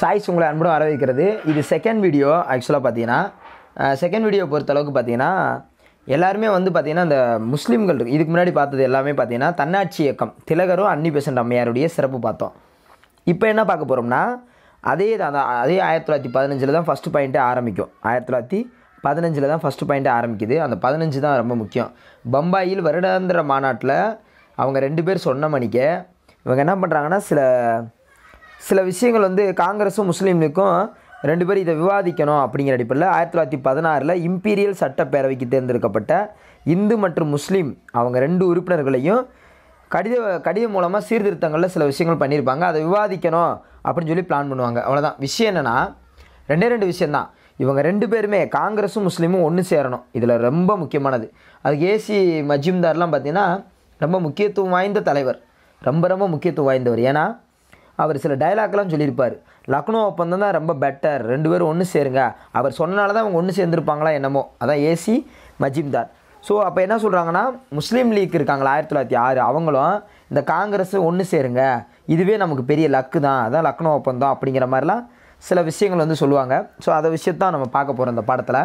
choice உங்களை அன்புடன் வரவேற்கிறது இது செகண்ட் வீடியோ ஆக்சுவலாக பார்த்தீங்கன்னா செகண்ட் வீடியோ பொறுத்தளவுக்கு பார்த்தீங்கன்னா எல்லாருமே வந்து பார்த்திங்கன்னா இந்த முஸ்லீம்கள் இதுக்கு முன்னாடி பார்த்தது எல்லாமே பார்த்தீங்கன்னா தன்னாட்சி இயக்கம் திலகரும் அன்னி பெசன்ட் அம்மையாருடைய சிறப்பு பார்த்தோம் இப்போ என்ன பார்க்க போகிறோம்னா அதே தான் அதே ஆயிரத்தி தொள்ளாயிரத்தி பதினஞ்சில் தான் ஃபஸ்ட்டு பாயிண்ட்டே ஆரம்பிக்கும் ஆயிரத்தி தொள்ளாயிரத்தி பதினஞ்சில் தான் ஃபஸ்ட்டு பாயிண்ட்டே ஆரம்பிக்குது அந்த பதினஞ்சு தான் ரொம்ப முக்கியம் பம்பாயில் வருடாந்திர மாநாட்டில் அவங்க ரெண்டு பேர் சொன்ன மணிக்க இவங்க என்ன பண்ணுறாங்கன்னா சில சில விஷயங்கள் வந்து காங்கிரஸும் முஸ்லீம்களுக்கும் ரெண்டு பேரும் இதை விவாதிக்கணும் அப்படிங்கிற அடிப்படையில் ஆயிரத்தி தொள்ளாயிரத்தி பதினாறில் இம்பீரியல் சட்டப்பேரவைக்கு தேர்ந்தெடுக்கப்பட்ட இந்து மற்றும் முஸ்லீம் அவங்க ரெண்டு உறுப்பினர்களையும் கடித கடிதம் மூலமாக சீர்திருத்தங்களில் சில விஷயங்கள் பண்ணியிருப்பாங்க அதை விவாதிக்கணும் அப்படின்னு சொல்லி பிளான் பண்ணுவாங்க அவ்வளோதான் விஷயம் என்னென்னா ரெண்டே ரெண்டு விஷயந்தான் இவங்க ரெண்டு பேருமே காங்கிரஸும் முஸ்லீமும் ஒன்று சேரணும் இதில் ரொம்ப முக்கியமானது அதுக்கு ஏசி மஜிம்தார்லாம் பார்த்திங்கன்னா ரொம்ப முக்கியத்துவம் வாய்ந்த தலைவர் ரொம்ப ரொம்ப முக்கியத்துவம் வாய்ந்தவர் ஏன்னா அவர் சில டைலாக்லாம் சொல்லியிருப்பார் லக்னோ ஒப்பந்தம் தான் ரொம்ப பெட்டர் ரெண்டு பேரும் ஒன்று சேருங்க அவர் சொன்னனால தான் அவங்க ஒன்று சேர்ந்துருப்பாங்களா என்னமோ அதான் ஏசி மஜிம்தார் ஸோ அப்போ என்ன சொல்கிறாங்கன்னா முஸ்லீம் லீக் இருக்காங்களா ஆயிரத்தி தொள்ளாயிரத்தி ஆறு அவங்களும் இந்த காங்கிரஸ் ஒன்று சேருங்க இதுவே நமக்கு பெரிய லக்கு தான் அதான் லக்னோ ஒப்பந்தம் அப்படிங்கிற மாதிரிலாம் சில விஷயங்கள் வந்து சொல்லுவாங்க ஸோ அதை விஷயத்தான் நம்ம பார்க்க போகிறோம் இந்த படத்தில்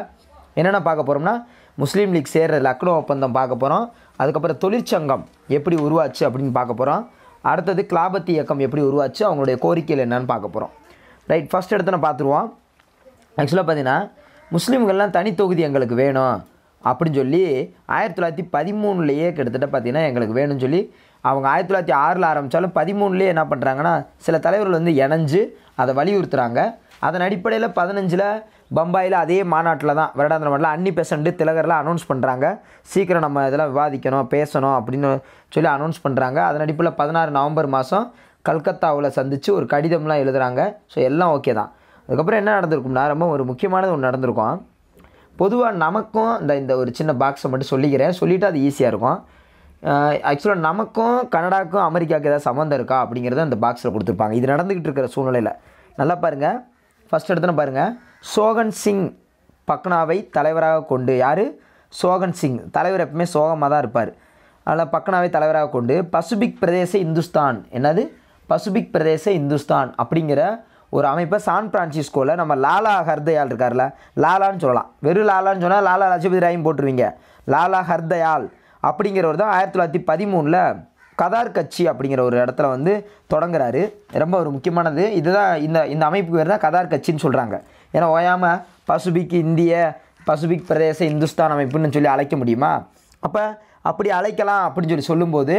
என்னென்ன பார்க்க போகிறோம்னா முஸ்லீம் லீக் சேர்கிற லக்னோ ஒப்பந்தம் பார்க்க போகிறோம் அதுக்கப்புறம் தொழிற்சங்கம் எப்படி உருவாச்சு அப்படின்னு பார்க்க போகிறோம் அடுத்தது கிளாபத்தி இயக்கம் எப்படி உருவாச்சு அவங்களுடைய கோரிக்கையில் என்னன்னு பார்க்க போகிறோம் ரைட் ஃபஸ்ட் எடுத்து நான் பார்த்துருவோம் ஆக்சுவலாக பார்த்தீங்கன்னா முஸ்லீம்கள்லாம் தனி தொகுதி எங்களுக்கு வேணும் அப்படின்னு சொல்லி ஆயிரத்தி தொள்ளாயிரத்தி பதிமூணுலேயே கிட்டத்தட்ட பார்த்திங்கன்னா எங்களுக்கு வேணும்னு சொல்லி அவங்க ஆயிரத்தி தொள்ளாயிரத்தி ஆறில் ஆரம்பித்தாலும் பதிமூணுலேயே என்ன பண்ணுறாங்கன்னா சில தலைவர்கள் வந்து இணைஞ்சு அதை வலியுறுத்துகிறாங்க அதன் அடிப்படையில் பதினஞ்சில் பம்பாயில் அதே மாநாட்டில் தான் வருடாந்திர மாநாட்டில் அன்னி பெசண்ட்டு திலகரில் அனௌன்ஸ் பண்ணுறாங்க சீக்கிரம் நம்ம இதெல்லாம் விவாதிக்கணும் பேசணும் அப்படின்னு சொல்லி அனௌன்ஸ் பண்ணுறாங்க அதன் அடிப்படையில் பதினாறு நவம்பர் மாதம் கல்கத்தாவில் சந்தித்து ஒரு கடிதம்லாம் எழுதுகிறாங்க ஸோ எல்லாம் ஓகே தான் அதுக்கப்புறம் என்ன நடந்திருக்கும்னா ரொம்ப ஒரு முக்கியமானது ஒன்று நடந்திருக்கும் பொதுவாக நமக்கும் இந்த இந்த ஒரு சின்ன பாக்ஸை மட்டும் சொல்லிக்கிறேன் சொல்லிவிட்டு அது ஈஸியாக இருக்கும் ஆக்சுவலாக நமக்கும் கனடாக்கும் அமெரிக்காவுக்கு ஏதாவது சம்மந்தம் இருக்கா அப்படிங்கிறத அந்த பாக்ஸில் கொடுத்துருப்பாங்க இது நடந்துக்கிட்டு இருக்கிற சூழ்நிலையில் நல்லா பாருங்கள் ஃபஸ்ட் எடுத்தோன்னு பாருங்கள் சோகன் சிங் பக்னாவை தலைவராக கொண்டு யார் சோகன் சிங் தலைவர் எப்பவுமே சோகமாக தான் இருப்பார் அதனால் பக்னாவை தலைவராக கொண்டு பசுபிக் பிரதேச இந்துஸ்தான் என்னது பசுபிக் பிரதேச இந்துஸ்தான் அப்படிங்கிற ஒரு அமைப்பை சான் பிரான்சிஸ்கோவில் நம்ம லாலா ஹர்தயால் இருக்கார்ல லாலான்னு சொல்லலாம் வெறும் லாலான்னு சொன்னால் லாலா லஜபதி ராயும் போட்டுருவீங்க லாலா ஹர்தயால் அப்படிங்கிறவர் தான் ஆயிரத்தி தொள்ளாயிரத்தி பதிமூணில் கதார் கட்சி அப்படிங்கிற ஒரு இடத்துல வந்து தொடங்குறாரு ரொம்ப ஒரு முக்கியமானது இதுதான் இந்த இந்த அமைப்புக்கு பேர் தான் கதார் கட்சின்னு சொல்கிறாங்க ஏன்னா ஓயாமல் பசுபிக் இந்திய பசுபிக் பிரதேச இந்துஸ்தான் அமைப்புன்னு சொல்லி அழைக்க முடியுமா அப்போ அப்படி அழைக்கலாம் அப்படின்னு சொல்லி சொல்லும்போது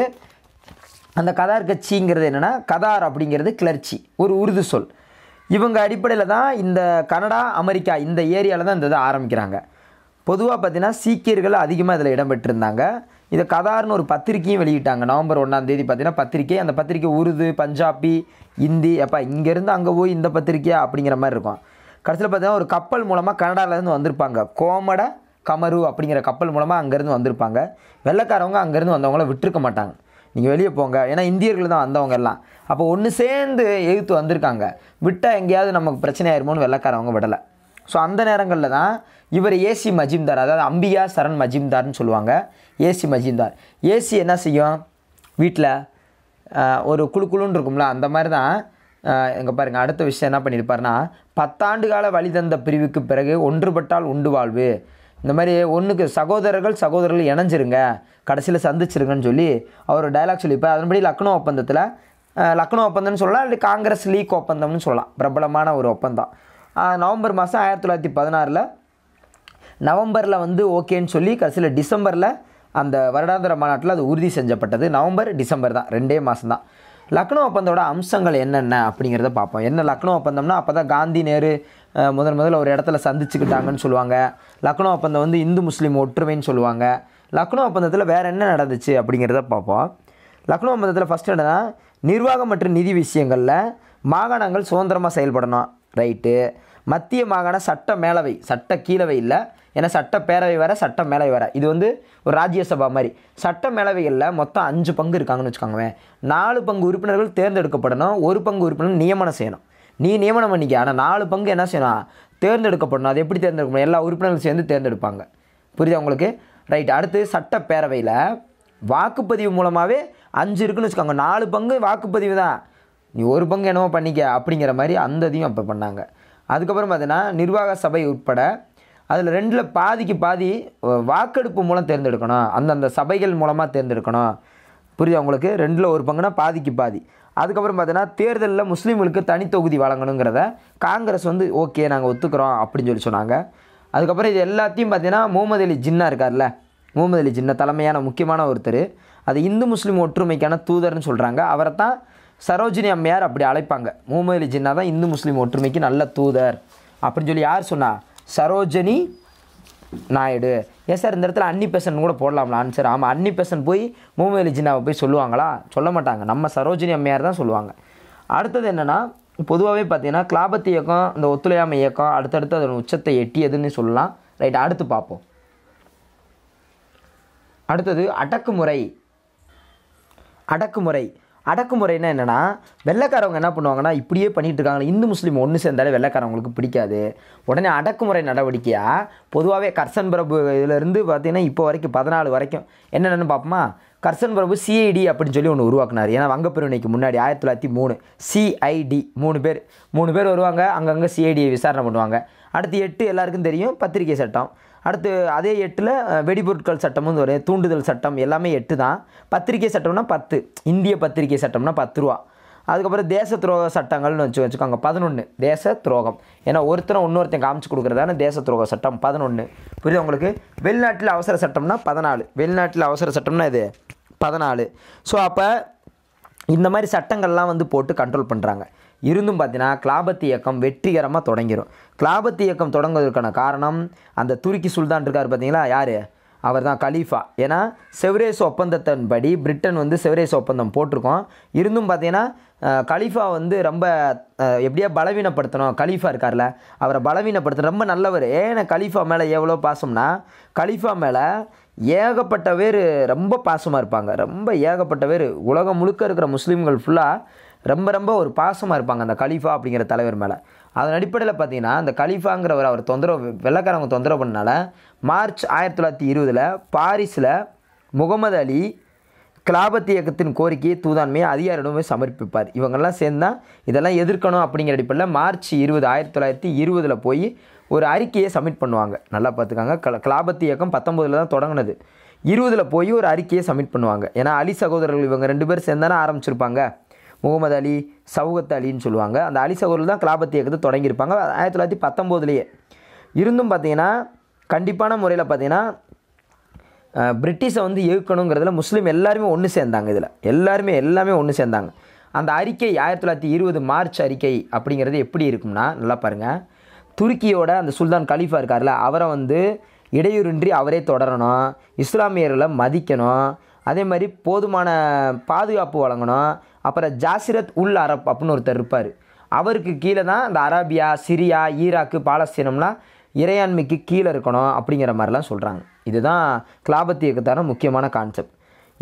அந்த கதார் கட்சிங்கிறது என்னென்னா கதார் அப்படிங்கிறது கிளர்ச்சி ஒரு உருது சொல் இவங்க அடிப்படையில் தான் இந்த கனடா அமெரிக்கா இந்த ஏரியாவில் தான் இந்த இதை ஆரம்பிக்கிறாங்க பொதுவாக பார்த்திங்கன்னா சீக்கியர்கள் அதிகமாக இதில் இடம்பெற்றிருந்தாங்க இதை கதார்னு ஒரு பத்திரிக்கையும் வெளியிட்டாங்க நவம்பர் ஒன்றாம் தேதி பார்த்தீங்கன்னா பத்திரிக்கை அந்த பத்திரிக்கை உருது பஞ்சாபி இந்தி அப்போ இங்கேருந்து அங்கே போய் இந்த பத்திரிக்கையா அப்படிங்கிற மாதிரி இருக்கும் கடைசியில் பார்த்தீங்கன்னா ஒரு கப்பல் மூலமாக கனடாவிலேருந்து வந்திருப்பாங்க கோமட கமரு அப்படிங்கிற கப்பல் மூலமாக அங்கேருந்து வந்திருப்பாங்க வெள்ளைக்காரவங்க அங்கேருந்து வந்தவங்கள விட்டுருக்க மாட்டாங்க நீங்கள் வெளியே போங்க ஏன்னா இந்தியர்கள் தான் வந்தவங்க எல்லாம் அப்போ ஒன்று சேர்ந்து எழுத்து வந்திருக்காங்க விட்டால் எங்கேயாவது நமக்கு பிரச்சனை ஆயிருமோன்னு வெள்ளைக்காரவங்க விடலை ஸோ அந்த நேரங்களில் தான் இவர் ஏசி மஜிம்தார் அதாவது அம்பிகா சரண் மஜிம்தார்னு சொல்லுவாங்க ஏசி மஜிம்தார் ஏசி என்ன செய்யும் வீட்டில் ஒரு குழு குழுன்னு இருக்கும்ல அந்த மாதிரி தான் எங்கே பாருங்கள் அடுத்த விஷயம் என்ன பண்ணியிருப்பார்னா பத்தாண்டு கால வழி தந்த பிரிவுக்கு பிறகு ஒன்றுபட்டால் உண்டு வாழ்வு இந்த மாதிரி ஒன்றுக்கு சகோதரர்கள் சகோதரர்கள் இணைஞ்சிருங்க கடைசியில் சந்திச்சிருங்கன்னு சொல்லி அவர் டைலாக் சொல்லியிருப்பார் அதன்படி லக்னோ ஒப்பந்தத்தில் லக்னோ ஒப்பந்தம்னு சொல்லலாம் இல்லை காங்கிரஸ் லீக் ஒப்பந்தம்னு சொல்லலாம் பிரபலமான ஒரு ஒப்பந்தம் நவம்பர் மாதம் ஆயிரத்தி தொள்ளாயிரத்தி பதினாறில் நவம்பரில் வந்து ஓகேன்னு சொல்லி கடைசியில் டிசம்பரில் அந்த வருடாந்திர மாநாட்டில் அது உறுதி செஞ்சப்பட்டது நவம்பர் டிசம்பர் தான் ரெண்டே மாதம் தான் லக்னோ ஒப்பந்தோட அம்சங்கள் என்னென்ன அப்படிங்கிறத பார்ப்போம் என்ன லக்னோ ஒப்பந்தம்னா அப்போ தான் காந்தி நேரு முதன் முதல்ல ஒரு இடத்துல சந்திச்சுக்கிட்டாங்கன்னு சொல்லுவாங்க லக்னோ ஒப்பந்தம் வந்து இந்து முஸ்லீம் ஒற்றுமைன்னு சொல்லுவாங்க லக்னோ ஒப்பந்தத்தில் வேறு என்ன நடந்துச்சு அப்படிங்கிறத பார்ப்போம் லக்னோ ஒப்பந்தத்தில் ஃபஸ்ட் என்னென்னா நிர்வாகம் மற்றும் நிதி விஷயங்களில் மாகாணங்கள் சுதந்திரமாக செயல்படணும் ரைட்டு மத்திய மாகாண சட்ட மேலவை சட்ட கீழவை இல்லை ஏன்னா சட்டப்பேரவை வேறு சட்ட மேலவை வேறு இது வந்து ஒரு ராஜ்யசபா மாதிரி சட்ட மேலவைகளில் மொத்தம் அஞ்சு பங்கு இருக்காங்கன்னு வச்சுக்கோங்க நாலு பங்கு உறுப்பினர்கள் தேர்ந்தெடுக்கப்படணும் ஒரு பங்கு உறுப்பினர் நியமனம் செய்யணும் நீ நியமனம் பண்ணிக்க ஆனால் நாலு பங்கு என்ன செய்யணும் தேர்ந்தெடுக்கப்படணும் அது எப்படி தேர்ந்தெடுக்கணும் எல்லா உறுப்பினர்களும் சேர்ந்து தேர்ந்தெடுப்பாங்க புரியுது அவங்களுக்கு ரைட் அடுத்து சட்டப்பேரவையில் வாக்குப்பதிவு மூலமாகவே அஞ்சு இருக்குன்னு வச்சுக்கோங்க நாலு பங்கு வாக்குப்பதிவு தான் நீ ஒரு பங்கு என்னவோ பண்ணிக்க அப்படிங்கிற மாதிரி அந்த இதையும் அப்போ பண்ணாங்க அதுக்கப்புறம் பார்த்தீங்கன்னா நிர்வாக சபை உட்பட அதில் ரெண்டில் பாதிக்கு பாதி வாக்கெடுப்பு மூலம் தேர்ந்தெடுக்கணும் அந்தந்த சபைகள் மூலமாக தேர்ந்தெடுக்கணும் புரியுது அவங்களுக்கு ரெண்டில் ஒரு பங்குனா பாதிக்கு பாதி அதுக்கப்புறம் பார்த்தீங்கன்னா தேர்தலில் முஸ்லீம்களுக்கு தனித்தொகுதி வழங்கணுங்கிறத காங்கிரஸ் வந்து ஓகே நாங்கள் ஒத்துக்கிறோம் அப்படின்னு சொல்லி சொன்னாங்க அதுக்கப்புறம் இது எல்லாத்தையும் பார்த்தீங்கன்னா முகமது அலி ஜின்னா இருக்கார்ல முகமது அலி ஜின்னா தலைமையான முக்கியமான ஒருத்தர் அது இந்து முஸ்லீம் ஒற்றுமைக்கான தூதர்னு சொல்கிறாங்க அவரை தான் சரோஜினி அம்மையார் அப்படி அழைப்பாங்க முகமது அலி ஜின்னா தான் இந்து முஸ்லீம் ஒற்றுமைக்கு நல்ல தூதர் அப்படின்னு சொல்லி யார் சொன்னால் சரோஜினி நாயுடு ஏன் சார் இந்த இடத்துல அன்னி பெசன் கூட போடலாம்ல ஆன்சர் ஆமாம் அன்னி பெசன் போய் மூமேலி ஜின்னாவை போய் சொல்லுவாங்களா சொல்ல மாட்டாங்க நம்ம சரோஜினி அம்மையார் தான் சொல்லுவாங்க அடுத்தது என்னென்னா பொதுவாகவே பார்த்தீங்கன்னா கிளாபத்து இயக்கம் இந்த ஒத்துழையாமை இயக்கம் அடுத்தடுத்து அதன் உச்சத்தை எட்டியதுன்னு சொல்லலாம் ரைட் அடுத்து பார்ப்போம் அடுத்தது அடக்குமுறை அடக்குமுறை அடக்குமுறைன்னா என்னென்னா வெள்ளைக்காரவங்க என்ன பண்ணுவாங்கன்னா இப்படியே பண்ணிகிட்டு இருக்காங்க இந்து முஸ்லீம் ஒன்று சேர்ந்தாலே வெள்ளைக்காரவங்களுக்கு பிடிக்காது உடனே அடக்குமுறை நடவடிக்கையாக பொதுவாகவே கர்சன் பிரபு இதிலேருந்து பார்த்தீங்கன்னா இப்போ வரைக்கும் பதினாலு வரைக்கும் என்னென்னு பார்ப்போமா கர்சன் பிரபு சிஐடி அப்படின்னு சொல்லி ஒன்று உருவாக்குனார் ஏன்னா வங்கப்பிரிவினைக்கு முன்னாடி ஆயிரத்தி தொள்ளாயிரத்தி மூணு சிஐடி மூணு பேர் மூணு பேர் வருவாங்க அங்கங்கே சிஐடியை விசாரணை பண்ணுவாங்க அடுத்து எட்டு எல்லாருக்கும் தெரியும் பத்திரிகை சட்டம் அடுத்து அதே எட்டில் வெடிபொருட்கள் சட்டமும் வரும் தூண்டுதல் சட்டம் எல்லாமே எட்டு தான் பத்திரிகை சட்டம்னா பத்து இந்திய பத்திரிகை சட்டம்னா பத்து ரூபா அதுக்கப்புறம் தேச துரோக சட்டங்கள்னு வச்சு வச்சுக்கோங்க பதினொன்று தேச துரோகம் ஏன்னா ஒருத்தனை இன்னொருத்தன் காமிச்சு கொடுக்குறதான தேச துரோக சட்டம் பதினொன்று புரியுது உங்களுக்கு வெளிநாட்டில் அவசர சட்டம்னா பதினாலு வெளிநாட்டில் அவசர சட்டம்னா இது பதினாலு ஸோ அப்போ இந்த மாதிரி சட்டங்கள்லாம் வந்து போட்டு கண்ட்ரோல் பண்ணுறாங்க இருந்தும் பார்த்தீங்கன்னா கிளாபத்தி இயக்கம் வெற்றிகரமாக தொடங்கிடும் கிளாபத்தி இயக்கம் தொடங்குவதற்கான காரணம் அந்த துருக்கி சுல்தான் இருக்கார் பார்த்தீங்களா யார் அவர் தான் கலீஃபா ஏன்னா செவரேஸ் ஒப்பந்தத்தின்படி பிரிட்டன் வந்து செவரேஸ் ஒப்பந்தம் போட்டிருக்கோம் இருந்தும் பார்த்தீங்கன்னா கலீஃபா வந்து ரொம்ப எப்படியா பலவீனப்படுத்தணும் கலீஃபா இருக்கார்ல அவரை பலவீனப்படுத்த ரொம்ப நல்லவர் ஏன்னா கலீஃபா மேலே எவ்வளோ பாசம்னா கலீஃபா மேலே ஏகப்பட்ட பேர் ரொம்ப பாசமாக இருப்பாங்க ரொம்ப ஏகப்பட்ட பேர் உலகம் முழுக்க இருக்கிற முஸ்லீம்கள் ஃபுல்லாக ரொம்ப ரொம்ப ஒரு பாசமாக இருப்பாங்க அந்த கலீஃபா அப்படிங்கிற தலைவர் மேலே அதன் அடிப்படையில் பார்த்தீங்கன்னா அந்த கலீஃபாங்கிறவர் அவர் தொந்தரவு வெள்ளக்காரவங்க தொந்தரவு பண்ணனால மார்ச் ஆயிரத்தி தொள்ளாயிரத்தி இருபதில் பாரிஸில் முகமது அலி கிலாபத் இயக்கத்தின் கோரிக்கையை தூதாண்மையை அதிகாரிடமே சமர்ப்பிப்பார் இவங்கெல்லாம் சேர்ந்தால் இதெல்லாம் எதிர்க்கணும் அப்படிங்கிற அடிப்படையில் மார்ச் இருபது ஆயிரத்தி தொள்ளாயிரத்தி இருபதில் போய் ஒரு அறிக்கையை சப்மிட் பண்ணுவாங்க நல்லா பார்த்துக்காங்க கல கிலாபத் இயக்கம் பத்தொம்பதில் தான் தொடங்கினது இருபதில் போய் ஒரு அறிக்கையை சப்மிட் பண்ணுவாங்க ஏன்னா அலி சகோதரர்கள் இவங்க ரெண்டு பேர் சேர்ந்தானே ஆரம்பிச்சிருப்பாங்க முகமது அலி சவுகத் அலின்னு சொல்லுவாங்க அந்த அலி சகோதரில் தான் கிலாபத் இயக்கத்தை தொடங்கியிருப்பாங்க ஆயிரத்தி தொள்ளாயிரத்தி பத்தொம்போதுலேயே இருந்தும் பார்த்திங்கன்னா கண்டிப்பான முறையில் பார்த்திங்கன்னா பிரிட்டிஷை வந்து இயக்கணுங்கிறதுல முஸ்லீம் எல்லாருமே ஒன்று சேர்ந்தாங்க இதில் எல்லாருமே எல்லாமே ஒன்று சேர்ந்தாங்க அந்த அறிக்கை ஆயிரத்தி தொள்ளாயிரத்தி இருபது மார்ச் அறிக்கை அப்படிங்கிறது எப்படி இருக்கும்னா நல்லா பாருங்கள் துருக்கியோட அந்த சுல்தான் கலீஃபா இருக்கார்ல அவரை வந்து இடையூறின்றி அவரே தொடரணும் இஸ்லாமியர்களை மதிக்கணும் அதே மாதிரி போதுமான பாதுகாப்பு வழங்கணும் அப்புறம் ஜாசிரத் உல் அரப் அப்படின்னு ஒருத்தர் இருப்பார் அவருக்கு கீழே தான் இந்த அராபியா சிரியா ஈராக்கு பாலஸ்தீனம்லாம் இறையாண்மைக்கு கீழே இருக்கணும் அப்படிங்கிற மாதிரிலாம் சொல்கிறாங்க இதுதான் கிளாபத் இயக்கத்தான முக்கியமான கான்செப்ட்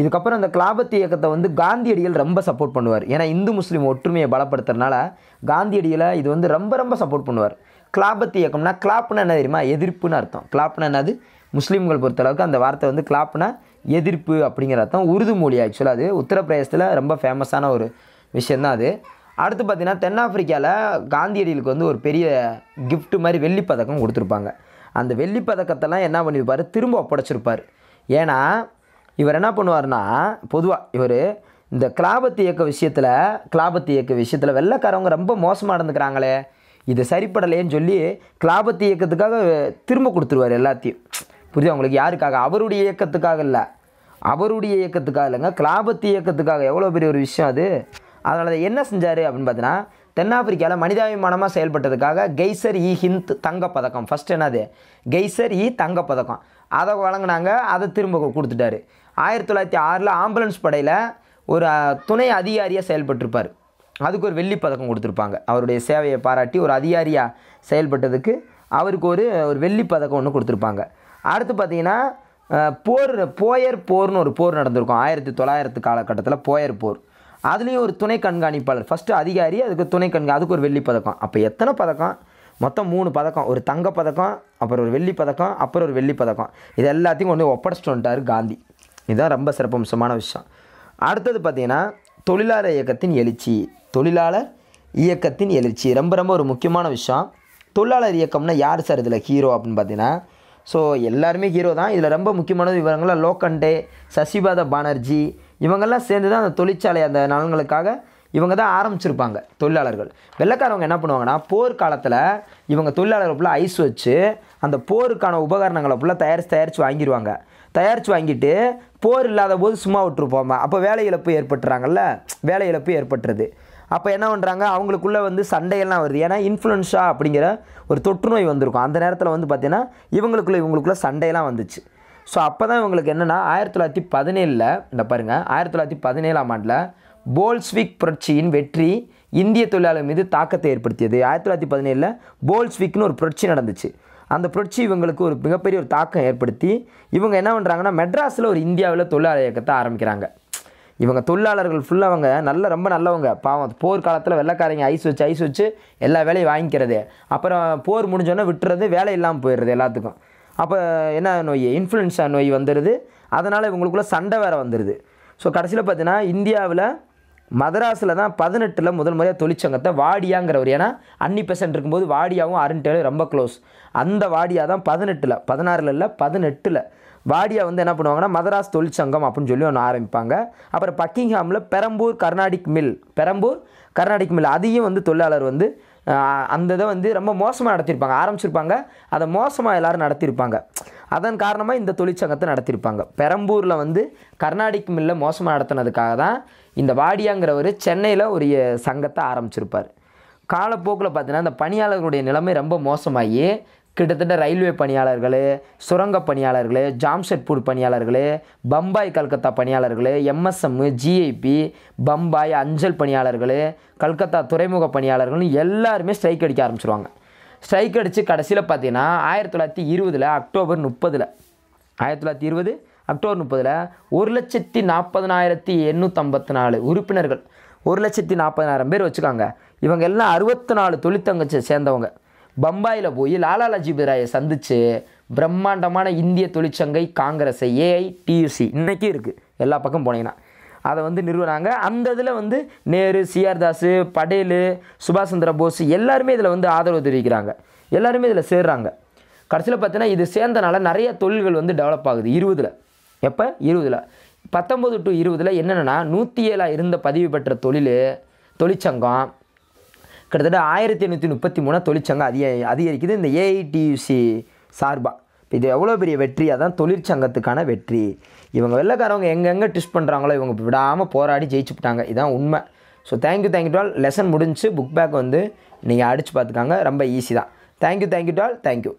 இதுக்கப்புறம் அந்த கிளாபத் இயக்கத்தை வந்து காந்தியடிகள் ரொம்ப சப்போர்ட் பண்ணுவார் ஏன்னா இந்து முஸ்லீம் ஒற்றுமையை பலப்படுத்துறதுனால காந்தியடிகளை இது வந்து ரொம்ப ரொம்ப சப்போர்ட் பண்ணுவார் கிளாபத் இயக்கம்னா கிளாப்னா என்ன தெரியுமா எதிர்ப்புன்னு அர்த்தம் கிளாப்னா என்னது முஸ்லீம்கள் பொறுத்தளவுக்கு அந்த வார்த்தை வந்து கிளாப்னா எதிர்ப்பு அப்படிங்கிறது தான் உருது மொழி ஆக்சுவலாக அது உத்தரப்பிரதேசத்தில் ரொம்ப ஃபேமஸான ஒரு விஷயந்தான் அது அடுத்து பார்த்திங்கன்னா தென்னாப்பிரிக்காவில் காந்தியடிகளுக்கு வந்து ஒரு பெரிய கிஃப்ட் மாதிரி வெள்ளி பதக்கம் கொடுத்துருப்பாங்க அந்த வெள்ளி பதக்கத்தெல்லாம் என்ன பண்ணியிருப்பார் திரும்ப ஒப்படைச்சிருப்பார் ஏன்னா இவர் என்ன பண்ணுவார்னா பொதுவாக இவர் இந்த கிளாபத்து இயக்க விஷயத்தில் கிளாபத்து இயக்க விஷயத்தில் வெள்ளைக்காரவங்க ரொம்ப மோசமாக நடந்துக்கிறாங்களே இது சரிப்படலையேன்னு சொல்லி கிளாபத்து இயக்கத்துக்காக திரும்ப கொடுத்துருவார் எல்லாத்தையும் புரியுது அவங்களுக்கு யாருக்காக அவருடைய இயக்கத்துக்காக இல்லை அவருடைய இயக்கத்துக்காக இல்லைங்க கிளாபத்து இயக்கத்துக்காக எவ்வளோ பெரிய ஒரு விஷயம் அது அதனால் என்ன செஞ்சார் அப்படின்னு பார்த்தீங்கன்னா தென்னாப்பிரிக்காவில் மனிதாபிமானமாக செயல்பட்டதுக்காக கெய்சர் இ ஹிந்த் தங்கப்பதக்கம் ஃபஸ்ட் என்னது கெய்சர் இ தங்கப்பதக்கம் அதை வழங்கினாங்க அதை திரும்ப கொடுத்துட்டாரு ஆயிரத்தி தொள்ளாயிரத்தி ஆறில் ஆம்புலன்ஸ் படையில் ஒரு துணை அதிகாரியாக செயல்பட்டிருப்பார் அதுக்கு ஒரு வெள்ளி பதக்கம் கொடுத்துருப்பாங்க அவருடைய சேவையை பாராட்டி ஒரு அதிகாரியாக செயல்பட்டதுக்கு அவருக்கு ஒரு ஒரு வெள்ளி பதக்கம் ஒன்று கொடுத்துருப்பாங்க அடுத்து பார்த்தீங்கன்னா போர் போயர் போர்னு ஒரு போர் நடந்திருக்கும் ஆயிரத்தி தொள்ளாயிரத்து காலகட்டத்தில் போயர் போர் அதுலேயும் ஒரு துணை கண்காணிப்பாளர் ஃபஸ்ட்டு அதிகாரி அதுக்கு துணை கண்கா அதுக்கு ஒரு வெள்ளி பதக்கம் அப்போ எத்தனை பதக்கம் மொத்தம் மூணு பதக்கம் ஒரு தங்க பதக்கம் அப்புறம் ஒரு வெள்ளி பதக்கம் அப்புறம் ஒரு வெள்ளி பதக்கம் இது எல்லாத்தையும் கொண்டு ஒப்படைச்சிட்டு வந்துட்டார் காந்தி இதுதான் ரொம்ப சிறப்பம்சமான விஷயம் அடுத்தது பார்த்திங்கன்னா தொழிலாளர் இயக்கத்தின் எழுச்சி தொழிலாளர் இயக்கத்தின் எழுச்சி ரொம்ப ரொம்ப ஒரு முக்கியமான விஷயம் தொழிலாளர் இயக்கம்னா யார் சார் இதில் ஹீரோ அப்படின்னு பார்த்தீங்கன்னா ஸோ எல்லாருமே ஹீரோ தான் இதில் ரொம்ப முக்கியமானது இவங்களாம் லோக்கண்டே சசிபாத பானர்ஜி இவங்கெல்லாம் சேர்ந்து தான் அந்த தொழிற்சாலை அந்த நலன்களுக்காக இவங்க தான் ஆரம்பிச்சிருப்பாங்க தொழிலாளர்கள் வெள்ளக்காரவங்க என்ன பண்ணுவாங்கன்னா போர் காலத்தில் இவங்க தொழிலாளர்கள் ஃபுல்லாக ஐஸ் வச்சு அந்த போருக்கான உபகரணங்களை ஃபுல்லாக தயாரித்து தயாரித்து வாங்கிடுவாங்க தயாரித்து வாங்கிட்டு போர் இல்லாத போது சும்மா விட்டுருப்போம் அப்போ வேலை இழப்பு ஏற்பட்டுறாங்கல்ல வேலை இழப்பு ஏற்பட்டுறது அப்போ என்ன பண்ணுறாங்க அவங்களுக்குள்ளே வந்து சண்டையெல்லாம் வருது ஏன்னா இன்ஃப்ளூன்ஸா அப்படிங்கிற ஒரு தொற்று நோய் வந்திருக்கும் அந்த நேரத்தில் வந்து பார்த்திங்கன்னா இவங்களுக்குள்ளே இவங்களுக்குள்ளே சண்டையெல்லாம் வந்துச்சு ஸோ அப்போ தான் இவங்களுக்கு என்னென்னா ஆயிரத்தி தொள்ளாயிரத்தி பதினேழில் இந்த பாருங்கள் ஆயிரத்தி தொள்ளாயிரத்தி பதினேழாம் ஆண்டில் போல்ஸ்விக் புரட்சியின் வெற்றி இந்திய தொழிலாளர் மீது தாக்கத்தை ஏற்படுத்தியது ஆயிரத்தி தொள்ளாயிரத்தி பதினேழில் போல்ஸ்விக்னு ஒரு புரட்சி நடந்துச்சு அந்த புரட்சி இவங்களுக்கு ஒரு மிகப்பெரிய ஒரு தாக்கம் ஏற்படுத்தி இவங்க என்ன பண்ணுறாங்கன்னா மெட்ராஸில் ஒரு இந்தியாவில் தொழிலாளர் இயக்கத்தை ஆரம்பிக்கிறாங்க இவங்க தொழிலாளர்கள் ஃபுல்லாக அவங்க நல்ல ரொம்ப நல்லவங்க பாவம் போர் காலத்தில் வெள்ளைக்காரங்க ஐஸ் வச்சு ஐஸ் வச்சு எல்லா வேலையும் வாங்கிக்கிறது அப்புறம் போர் முடிஞ்சோன்னே விட்டுறது வேலை இல்லாமல் போயிடுறது எல்லாத்துக்கும் அப்போ என்ன நோய் இன்ஃப்ளூயன்ஸா நோய் வந்துடுது அதனால் இவங்களுக்குள்ளே சண்டை வேறு வந்துடுது ஸோ கடைசியில் பார்த்தீங்கன்னா இந்தியாவில் மதராஸில் தான் பதினெட்டில் முதல் முறையாக தொழிற்சங்கத்தை வாடியாங்கிறவர் ஏன்னா அன்னி பெசன்ட் இருக்கும்போது வாடியாவும் அருண்டேலும் ரொம்ப க்ளோஸ் அந்த வாடியாக தான் பதினெட்டில் பதினாறில் இல்லை பதினெட்டில் வாடியா வந்து என்ன பண்ணுவாங்கன்னா மதராஸ் தொழிற்சங்கம் அப்படின்னு சொல்லி ஒன்று ஆரம்பிப்பாங்க அப்புறம் பக்கிங்ஹாமில் Perambur Carnatic mill Perambur Carnatic mill அதையும் வந்து தொழிலாளர் வந்து அந்த இதை வந்து ரொம்ப மோசமாக நடத்தியிருப்பாங்க ஆரம்பிச்சிருப்பாங்க அதை மோசமாக எல்லோரும் நடத்தியிருப்பாங்க அதன் காரணமாக இந்த தொழிற்சங்கத்தை நடத்தியிருப்பாங்க பெரம்பூரில் வந்து கர்நாடிக் மில்லை மோசமாக நடத்தினதுக்காக தான் இந்த வாடியாங்கிறவர் சென்னையில் ஒரு சங்கத்தை ஆரம்பிச்சிருப்பார் காலப்போக்கில் பார்த்தீங்கன்னா இந்த பணியாளர்களுடைய நிலைமை ரொம்ப மோசமாகி கிட்டத்தட்ட ரயில்வே பணியாளர்கள் சுரங்க பணியாளர்கள் ஜாம்ஷெட்பூர் பணியாளர்கள் பம்பாய் கல்கத்தா பணியாளர்கள் எம்எஸ்எம் ஜிஐபி பம்பாய் அஞ்சல் பணியாளர்கள் கல்கத்தா துறைமுக பணியாளர்கள் எல்லாருமே ஸ்ட்ரைக் அடிக்க ஆரம்பிச்சிருவாங்க ஸ்ட்ரைக் அடித்து கடைசியில் பார்த்தீங்கன்னா ஆயிரத்தி தொள்ளாயிரத்தி இருபதில் அக்டோபர் முப்பதில் ஆயிரத்தி தொள்ளாயிரத்தி இருபது அக்டோபர் முப்பதில் ஒரு லட்சத்தி நாற்பதனாயிரத்தி எண்ணூற்றம்பத்தி நாலு உறுப்பினர்கள் ஒரு லட்சத்தி நாற்பதனாயிரம் பேர் வச்சுக்காங்க இவங்க எல்லாம் அறுபத்தி நாலு தொழிற்சங்கத்தை சேர்ந்தவங்க பம்பாயில் போய் லாலா லஜிபதி ராயை சந்தித்து பிரம்மாண்டமான இந்திய தொழிற்சங்கை காங்கிரஸ் ஏஐ டியூசி இன்றைக்கி இருக்குது எல்லா பக்கம் போனீங்கன்னா அதை வந்து நிறுவனாங்க அந்த இதில் வந்து நேரு சிஆர் தாஸு படேலு சுபாஷ் சந்திர போஸ் எல்லாருமே இதில் வந்து ஆதரவு தெரிவிக்கிறாங்க எல்லாருமே இதில் சேர்றாங்க கடைசியில் பார்த்தீங்கன்னா இது சேர்ந்தனால நிறைய தொழில்கள் வந்து டெவலப் ஆகுது இருபதில் எப்போ இருபதில் பத்தொம்பது டு இருபதில் என்னென்னா நூற்றி ஏழாக இருந்த பதிவு பெற்ற தொழில் தொழிற்சங்கம் கிட்டத்தட்ட ஆயிரத்தி எண்ணூற்றி முப்பத்தி மூணாக தொழிற்சங்கம் அதிக அதிகரிக்குது இந்த ஏஐடியூசி சார்பாக இப்போ இது எவ்வளோ பெரிய வெற்றி அதான் தொழிற்சங்கத்துக்கான வெற்றி இவங்க வெள்ளக்காரவங்க எங்கெங்கே ட்விஸ்ட் பண்ணுறாங்களோ இவங்க விடாமல் போராடி ஜெயிச்சு விட்டாங்க இதான் உண்மை ஸோ தேங்க்யூ தேங்க்யூ டால் லெசன் முடிஞ்சு புக் பேக் வந்து நீங்கள் அடித்து பார்த்துக்காங்க ரொம்ப ஈஸி தான் தேங்க்யூ தேங்க்யூ டால் தேங்க்யூ